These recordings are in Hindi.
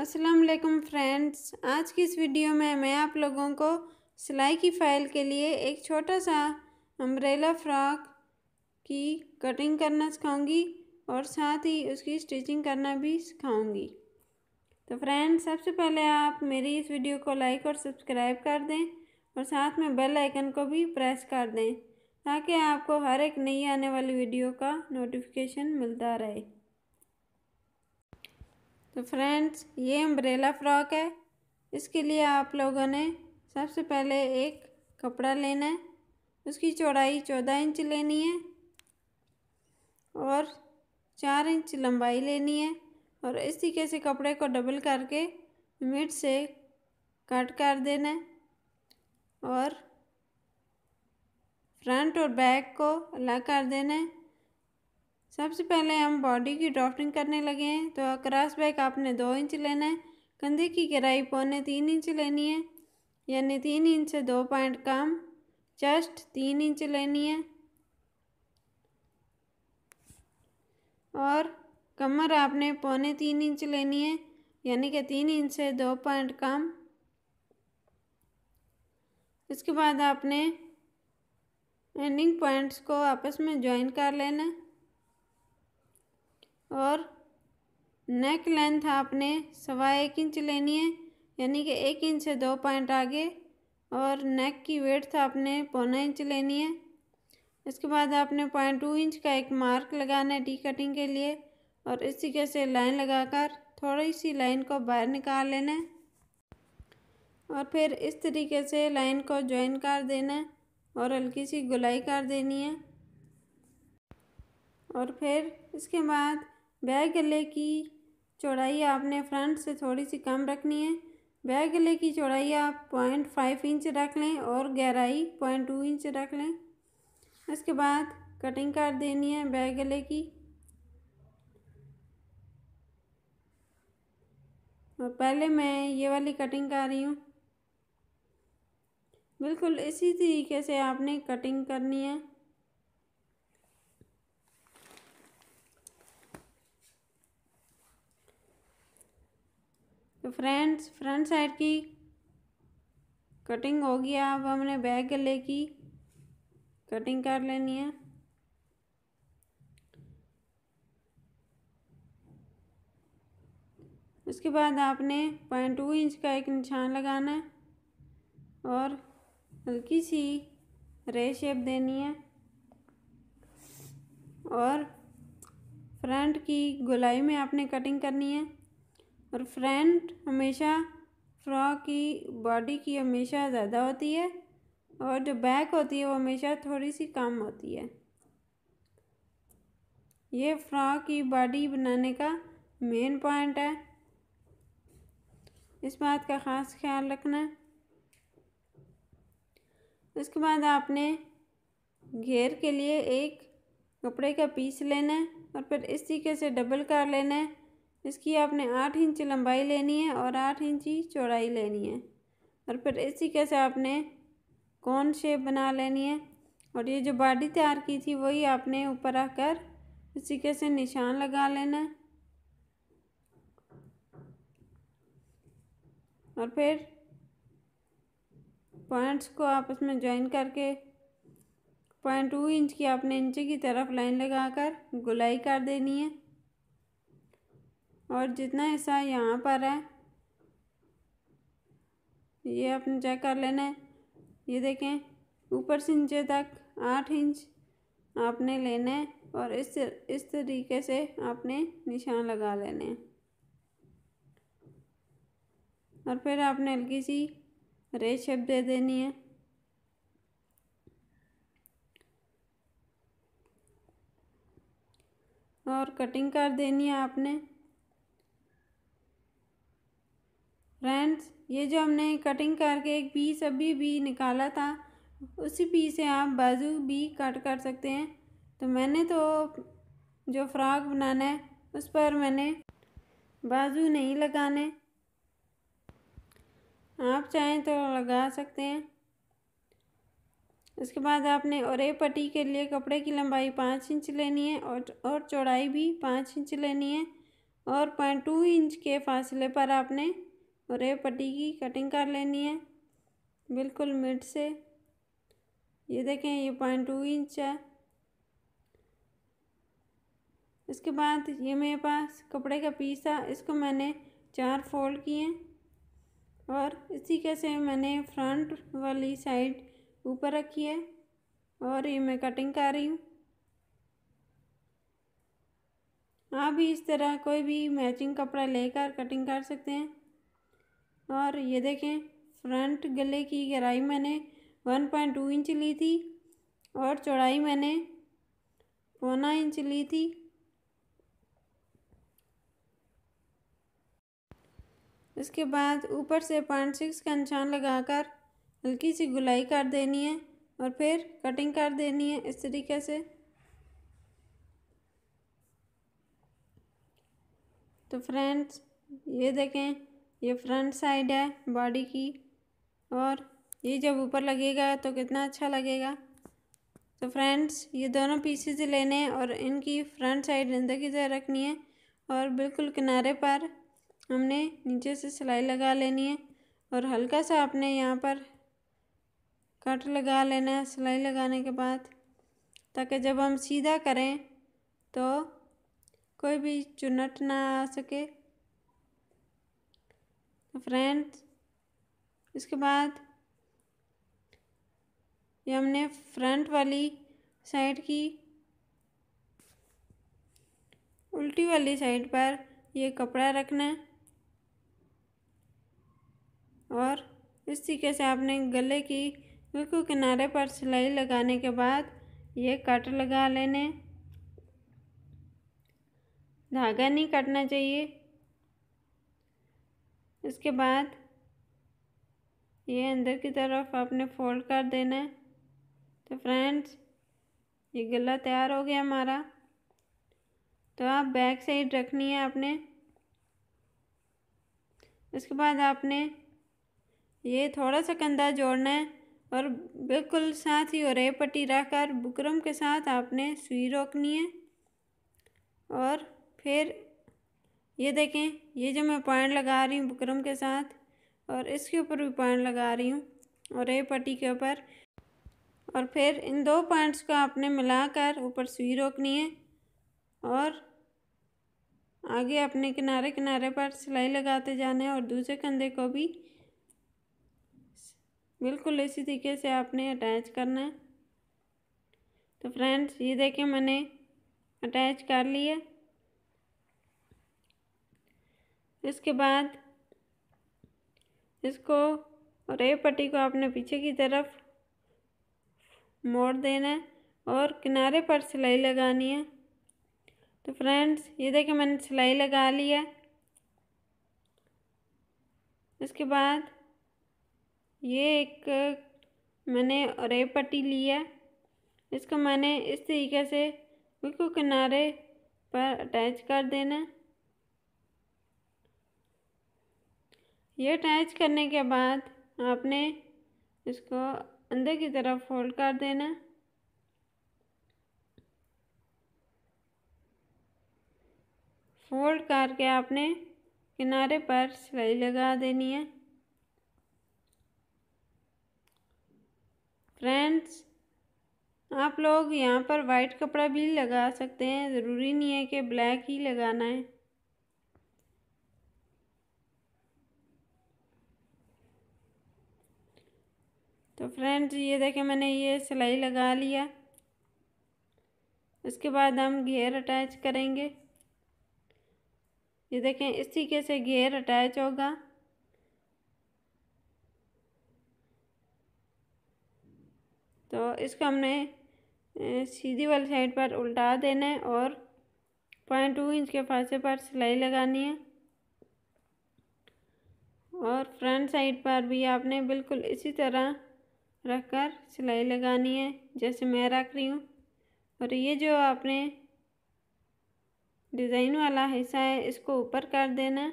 अस्सलाम वालेकुम फ्रेंड्स आज की इस वीडियो में मैं आप लोगों को सिलाई की फ़ाइल के लिए एक छोटा सा अम्ब्रेला फ्रॉक की कटिंग करना सिखाऊंगी और साथ ही उसकी स्टिचिंग करना भी सिखाऊंगी तो फ्रेंड्स सबसे पहले आप मेरी इस वीडियो को लाइक और सब्सक्राइब कर दें और साथ में बेल आइकन को भी प्रेस कर दें ताकि आपको हर एक नई आने वाली वीडियो का नोटिफिकेशन मिलता रहे तो फ्रेंड्स ये अम्ब्रेला फ्रॉक है इसके लिए आप लोगों ने सबसे पहले एक कपड़ा लेना है उसकी चौड़ाई चौदह इंच लेनी है और चार इंच लंबाई लेनी है और इस तरीके से कपड़े को डबल करके मिड से कट कर देना है और फ्रंट और बैक को अलग कर देना है सबसे पहले हम बॉडी की ड्राफ्टिंग करने लगे हैं तो क्रॉस बैक आपने दो इंच लेना है कंधे की गहराई पौने तीन इंच लेनी है यानी तीन इंच से दो पॉइंट कम चेस्ट तीन इंच लेनी है और कमर आपने पौने तीन इंच लेनी है यानी कि तीन इंच से दो पॉइंट कम इसके बाद आपने एंडिंग पॉइंट्स को आपस में ज्वाइन कर लेना है और नेक लेंथ आपने सवा एक इंच लेनी है यानी कि एक इंच से दो पॉइंट आगे और नेक की वेट था आपने पौना इंच लेनी है इसके बाद आपने पॉइंट टू इंच का एक मार्क लगाना है डी कटिंग के लिए और इस तरीके से लाइन लगाकर थोड़ी सी लाइन को बाहर निकाल लेना है और फिर इस तरीके से लाइन को ज्वाइन कर देना है और हल्की सी गुलाई कर देनी है और फिर इसके बाद बैग गले की चौड़ाई आपने फ्रंट से थोड़ी सी कम रखनी है बैग गले की चौड़ाई आप पॉइंट फाइव इंच रख लें और गहराई पॉइंट टू इंच रख लें इसके बाद कटिंग कर देनी है बैग गले की और पहले मैं ये वाली कटिंग कर रही हूँ बिल्कुल इसी तरीके से आपने कटिंग करनी है तो फ्रेंड्स फ्रंट साइड की कटिंग हो गया अब हमने बैक गले की कटिंग कर लेनी है उसके बाद आपने पॉइंट टू इंच का एक निशान लगाना है और हल्की सी रे शेप देनी है और फ्रंट की गोलाई में आपने कटिंग करनी है और फ्रंट हमेशा फ्रॉक की बॉडी की हमेशा ज़्यादा होती है और जो बैक होती है वो हमेशा थोड़ी सी कम होती है ये फ्रॉक की बॉडी बनाने का मेन पॉइंट है इस बात का ख़ास ख्याल रखना उसके बाद आपने घेर के लिए एक कपड़े का पीस लेना है और फिर इस तरीके से डबल कर लेना है इसकी आपने आठ इंच लंबाई लेनी है और आठ इंची चौड़ाई लेनी है और फिर इसी के से आपने कौन शेप बना लेनी है और ये जो बाडी तैयार की थी वही आपने ऊपर आकर इसी के से निशान लगा लेना है और फिर पॉइंट्स को आपस में ज्वाइन करके पॉइंट टू इंच की आपने नीचे की तरफ लाइन लगाकर गोलाई कर देनी है और जितना हिस्सा यहाँ पर है ये आपने चेक कर लेना है ये देखें ऊपर से नीचे तक आठ इंच आपने लेना है और इस इस तरीके से आपने निशान लगा लेने हैं और फिर आपने हल्की सी रेड शेप दे देनी है और कटिंग कर देनी है आपने फ्रेंड्स ये जो हमने कटिंग करके एक पीस अभी भी निकाला था उसी पीस से आप बाजू भी कट कर सकते हैं तो मैंने तो जो फ्रॉक बनाना है उस पर मैंने बाजू नहीं लगाने आप चाहें तो लगा सकते हैं उसके बाद आपने एक पट्टी के लिए कपड़े की लंबाई पाँच इंच लेनी है और और चौड़ाई भी पाँच इंच लेनी है और पॉइंट टू इंच के फासले पर आपने और ये पट्टी की कटिंग कर लेनी है बिल्कुल मिड से ये देखें ये पॉइंट टू इंच है इसके बाद ये मेरे पास कपड़े का पीस था इसको मैंने चार फोल्ड किए और इसी के से मैंने फ्रंट वाली साइड ऊपर रखी है और ये मैं कटिंग कर रही हूँ आप भी इस तरह कोई भी मैचिंग कपड़ा लेकर कटिंग कर सकते हैं और ये देखें फ्रंट गले की गहराई मैंने वन पॉइंट टू इंच ली थी और चौड़ाई मैंने पौना इंच ली थी इसके बाद ऊपर से पॉइंट सिक्स का निशान लगाकर हल्की सी गुलाई कर देनी है और फिर कटिंग कर देनी है इस तरीके से तो फ्रेंड्स ये देखें ये फ्रंट साइड है बॉडी की और ये जब ऊपर लगेगा तो कितना अच्छा लगेगा तो फ्रेंड्स ये दोनों पीसेज लेने हैं और इनकी फ्रंट साइड अंदर की तरह रखनी है और बिल्कुल किनारे पर हमने नीचे से सिलाई लगा लेनी है और हल्का सा आपने यहाँ पर कट लगा लेना है सिलाई लगाने के बाद ताकि जब हम सीधा करें तो कोई भी चुनट ना आ सके फ्रेंड्स इसके बाद ये हमने फ्रंट वाली साइड की उल्टी वाली साइड पर ये कपड़ा रखना है और इस तरीके से आपने गले की बिल्कुल किनारे पर सिलाई लगाने के बाद ये कट लगा लेने धागा नहीं कटना चाहिए उसके बाद ये अंदर की तरफ आपने फोल्ड कर देना है तो फ्रेंड्स ये गला तैयार हो गया हमारा तो आप बैक साइड रखनी है आपने उसके बाद आपने ये थोड़ा सा कंधा जोड़ना है और बिल्कुल साथ ही और पट्टी रखकर बुकरम के साथ आपने सुई रोकनी है और फिर ये देखें ये जो मैं पॉइंट लगा रही हूँ बुकरम के साथ और इसके ऊपर भी पॉइंट लगा रही हूँ और ए पट्टी के ऊपर और फिर इन दो पॉइंट्स को आपने मिलाकर ऊपर सुई रोकनी है और आगे अपने किनारे किनारे पर सिलाई लगाते जाना है और दूसरे कंधे को भी बिल्कुल इसी तरीके से आपने अटैच करना है तो फ्रेंड्स ये देखें मैंने अटैच कर लिया इसके बाद इसको और ए पट्टी को आपने पीछे की तरफ मोड़ देना है और किनारे पर सिलाई लगानी है तो फ्रेंड्स ये देखे मैंने सिलाई लगा ली है इसके बाद ये एक मैंने और ए पट्टी ली है इसको मैंने इस तरीके से बिल्कुल किनारे पर अटैच कर देना है ये अटैच करने के बाद आपने इसको अंदर की तरफ फोल्ड कर देना फोल्ड करके आपने किनारे पर सिलाई लगा देनी है फ्रेंड्स आप लोग यहाँ पर वाइट कपड़ा भी लगा सकते हैं ज़रूरी नहीं है कि ब्लैक ही लगाना है तो फ्रेंड्स ये देखें मैंने ये सिलाई लगा लिया उसके बाद हम घेर अटैच करेंगे ये देखें इस तरीके से घेर अटैच होगा तो इसको हमने सीधी वाली साइड पर उल्टा देना है और पॉइंट टू इंच के फासले पर सिलाई लगानी है और फ्रंट साइड पर भी आपने बिल्कुल इसी तरह रख कर सिलाई लगानी है जैसे मैं रख रही हूँ और ये जो आपने डिज़ाइन वाला हिस्सा है इसको ऊपर कर देना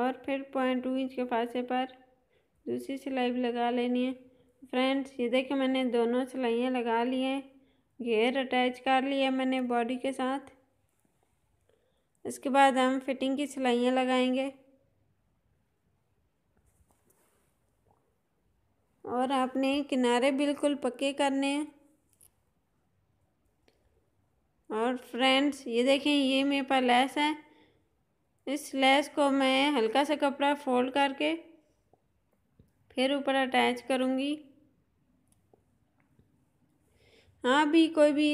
और फिर पॉइंट टू इंच के फासे पर दूसरी सिलाई भी लगा लेनी है फ्रेंड्स ये देखिए मैंने दोनों सिलाइयाँ लगा ली हैं घेर अटैच कर लिया है मैंने बॉडी के साथ इसके बाद हम फिटिंग की सिलाइयाँ लगाएंगे और आपने किनारे बिल्कुल पक्के करने हैं और फ्रेंड्स ये देखें ये मेरे पास लैस है इस लैस को मैं हल्का सा कपड़ा फोल्ड करके फिर ऊपर अटैच करूँगी आप भी कोई भी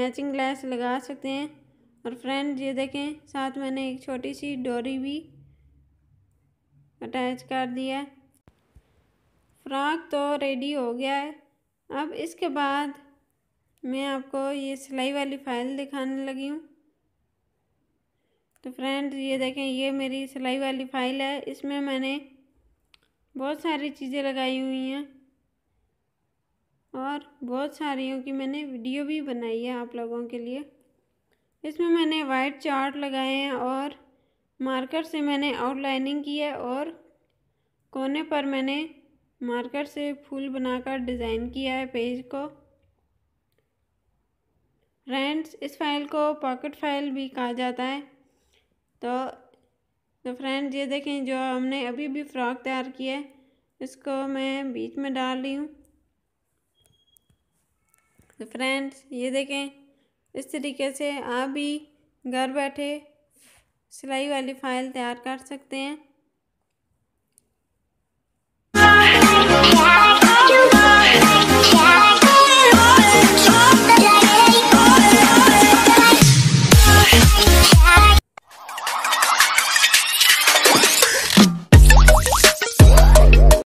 मैचिंग लैस लगा सकते हैं और फ्रेंड्स ये देखें साथ मैंने एक छोटी सी डोरी भी अटैच कर दिया है फ्रॉक तो रेडी हो गया है अब इसके बाद मैं आपको ये सिलाई वाली फाइल दिखाने लगी हूँ तो फ्रेंड्स ये देखें ये मेरी सिलाई वाली फाइल है इसमें मैंने बहुत सारी चीज़ें लगाई हुई हैं और बहुत सारियों की मैंने वीडियो भी बनाई है आप लोगों के लिए इसमें मैंने वाइट चार्ट लगाए हैं और मार्कर से मैंने आउटलाइनिंग की है और कोने पर मैंने मार्कर से फूल बनाकर डिज़ाइन किया है पेज को फ्रेंड्स इस फाइल को पॉकेट फाइल भी कहा जाता है तो तो फ्रेंड्स ये देखें जो हमने अभी भी फ्रॉक तैयार किया है इसको मैं बीच में डाल रही हूँ तो फ्रेंड्स ये देखें इस तरीके से आप भी घर बैठे सिलाई वाली फ़ाइल तैयार कर सकते हैं Yeah.